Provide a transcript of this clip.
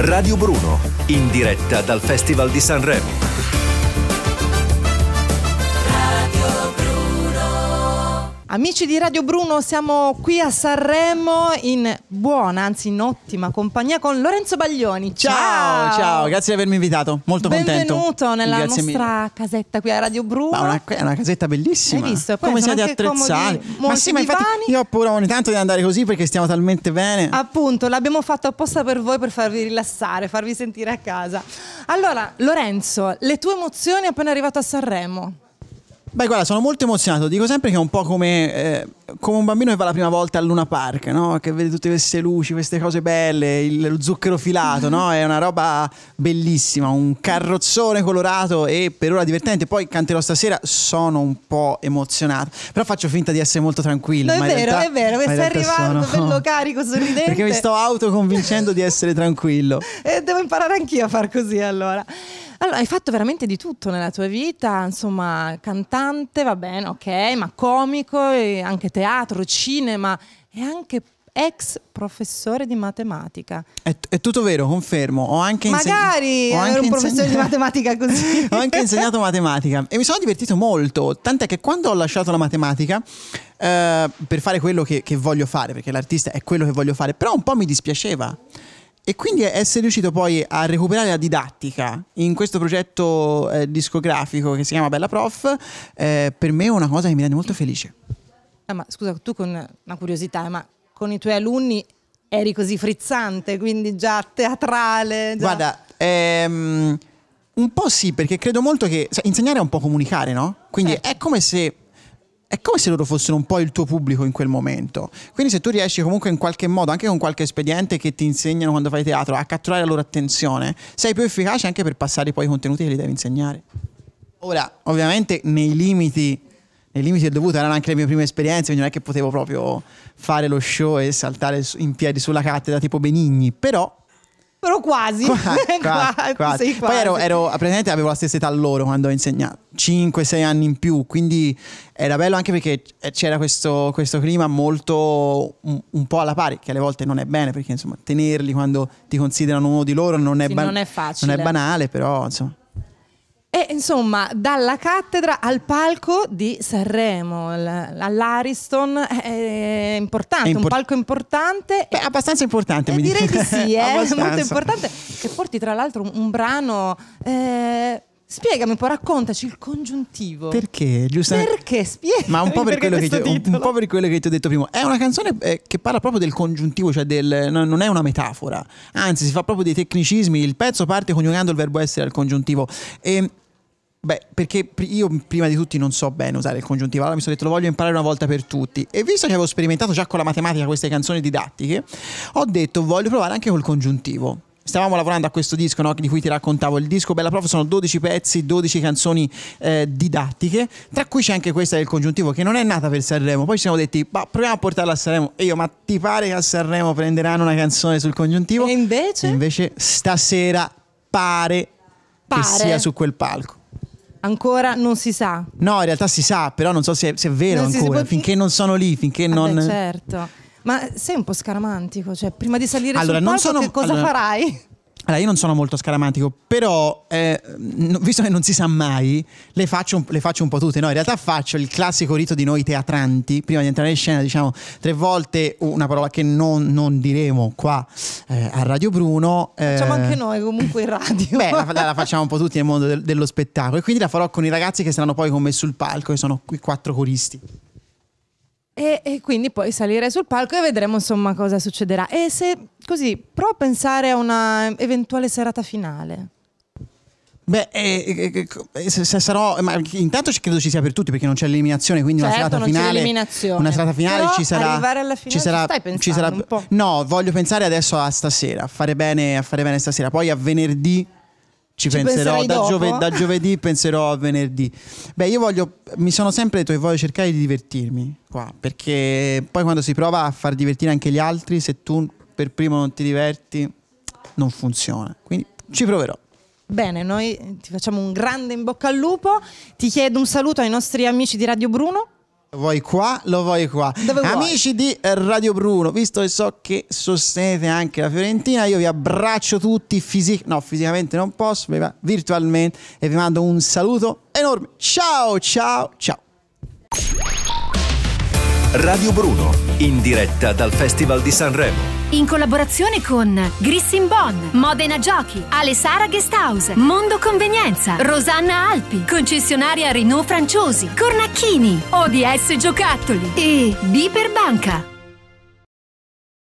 Radio Bruno, in diretta dal Festival di Sanremo. Amici di Radio Bruno, siamo qui a Sanremo in buona, anzi in ottima compagnia con Lorenzo Baglioni. Ciao, ciao, ciao grazie di avermi invitato, molto Benvenuto contento. Benvenuto nella grazie nostra mille. casetta qui a Radio Bruno. Ma una, è una casetta bellissima. Hai visto? Poi Come siete attrezzati? Comodi, ma sì, ma infatti io ho paura ogni tanto di andare così perché stiamo talmente bene. Appunto, l'abbiamo fatto apposta per voi per farvi rilassare, farvi sentire a casa. Allora, Lorenzo, le tue emozioni appena arrivato a Sanremo? Beh, guarda, sono molto emozionato. Dico sempre che è un po' come, eh, come un bambino che va la prima volta al Luna Park, no? che vede tutte queste luci, queste cose belle, il, lo zucchero filato, no? è una roba bellissima, un carrozzone colorato e per ora divertente. Poi canterò stasera, sono un po' emozionato, però faccio finta di essere molto tranquillo. No, è vero, realtà, è vero, stai arrivando sono... bello carico, sorridente. Perché mi sto autoconvincendo di essere tranquillo. e eh, devo imparare anch'io a far così allora. Allora, hai fatto veramente di tutto nella tua vita, insomma, cantante, va bene, ok, ma comico, anche teatro, cinema e anche ex professore di matematica. È, è, tutto vero, confermo. Ho anche Magari inseg- ero un professore di matematica così. ho anche insegnato matematica e mi sono divertito molto, tant'è che quando ho lasciato la matematica eh, per fare quello che, che voglio fare, perché l'artista è quello che voglio fare, però un po' mi dispiaceva e quindi essere riuscito poi a recuperare la didattica in questo progetto eh, discografico che si chiama Bella Prof, eh, per me è una cosa che mi rende molto felice. Ah, ma scusa, tu con una curiosità, eh, ma con i tuoi alunni eri così frizzante, quindi già teatrale? Già... Guarda, ehm, un po' sì, perché credo molto che insegnare è un po' comunicare, no? Quindi eh. è come se è come se loro fossero un po' il tuo pubblico in quel momento. Quindi se tu riesci comunque in qualche modo, anche con qualche espediente che ti insegnano quando fai teatro, a catturare la loro attenzione, sei più efficace anche per passare poi i contenuti che li devi insegnare. Ora, ovviamente nei limiti, nei limiti del dovuto, erano anche le mie prime esperienze, quindi non è che potevo proprio fare lo show e saltare in piedi sulla cattedra tipo Benigni, però piccolo quasi. Qua, qua, quasi. Poi ero, ero, praticamente avevo la stessa età loro quando ho insegnato, 5-6 anni in più, quindi era bello anche perché eh, c'era questo, questo clima molto un, un, po' alla pari, che alle volte non è bene perché insomma tenerli quando ti considerano uno di loro non è, sì, ban- non è facile. Non è banale, però insomma. E insomma, dalla cattedra al palco di Sanremo, all'Ariston, eh, è importante, è impor- un palco importante. Beh, abbastanza importante, eh, mi direi di sì, è eh? molto importante. Che porti tra l'altro un, brano... Eh, Spiegami un po', raccontaci il congiuntivo. Perché? Giustamente. Perché? Spiegami. Ma un po, per quello che un, po' per quello che ti ho detto prima. È una canzone eh, che parla proprio del congiuntivo, cioè del, non è una metafora. Anzi, si fa proprio dei tecnicismi. Il pezzo parte coniugando il verbo essere al congiuntivo. E Beh, perché io prima di tutti non so bene usare il congiuntivo, allora mi sono detto lo voglio imparare una volta per tutti. E visto che avevo sperimentato già con la matematica queste canzoni didattiche, ho detto voglio provare anche col congiuntivo stavamo lavorando a questo disco no? di cui ti raccontavo il disco Bella Prof sono 12 pezzi 12 canzoni eh, didattiche tra cui c'è anche questa del congiuntivo che non è nata per Sanremo poi ci siamo detti ma proviamo a portarla a Sanremo e io ma ti pare che a Sanremo prenderanno una canzone sul congiuntivo e invece? invece stasera pare, pare. che sia su quel palco Ancora non si sa. No, in realtà si sa, però non so se è, se è vero non ancora. Finché non sono lì, finché ah non. Beh, certo. Ma sei un po' scaramantico, cioè prima di salire allora, sul palco sono... cosa allora, farai? Allora, io non sono molto scaramantico, però eh, visto che non si sa mai, le faccio, le faccio, un po' tutte. No, in realtà faccio il classico rito di noi teatranti, prima di entrare in scena diciamo tre volte una parola che non, non diremo qua eh, a Radio Bruno. Eh, facciamo anche noi comunque in radio. Beh, la, la, facciamo un po' tutti nel mondo del, dello spettacolo e quindi la farò con i ragazzi che saranno poi con me sul palco, che sono qui quattro coristi. E, e, quindi poi salire sul palco e vedremo insomma cosa succederà. E se così, prova a pensare a una eventuale serata finale. Beh, eh, eh, se, se sarò, intanto credo ci sia per tutti perché non c'è l'eliminazione, quindi certo, una serata finale. Una serata finale Però ci sarà. Arrivare alla finale ci sarà, stai pensando ci sarà, No, voglio pensare adesso a stasera, a fare bene, a fare bene stasera, poi a venerdì ci, penserò da, giove, da, giovedì, penserò a venerdì. Beh, io voglio, mi sono sempre detto che voglio cercare di divertirmi qua, perché poi quando si prova a far divertire anche gli altri, se tu per primo non ti diverti, non funziona. Quindi ci proverò. Bene, noi ti facciamo un grande in bocca al lupo, ti chiedo un saluto ai nostri amici di Radio Bruno. Vuoi qua, lo vuoi qua. Dove Amici vuoi? di Radio Bruno, visto che so che sostenete anche la Fiorentina, io vi abbraccio tutti, fisic- no, fisicamente non posso, ma virtualmente, e vi mando un saluto enorme. Ciao, ciao, ciao. Radio Bruno, in diretta dal Festival di Sanremo in collaborazione con Grissin Bon, Modena Giochi, Alessara Guesthouse, Mondo Convenienza, Rosanna Alpi, concessionaria Renault Franciosi, Cornacchini, ODS Giocattoli e Biper Banca.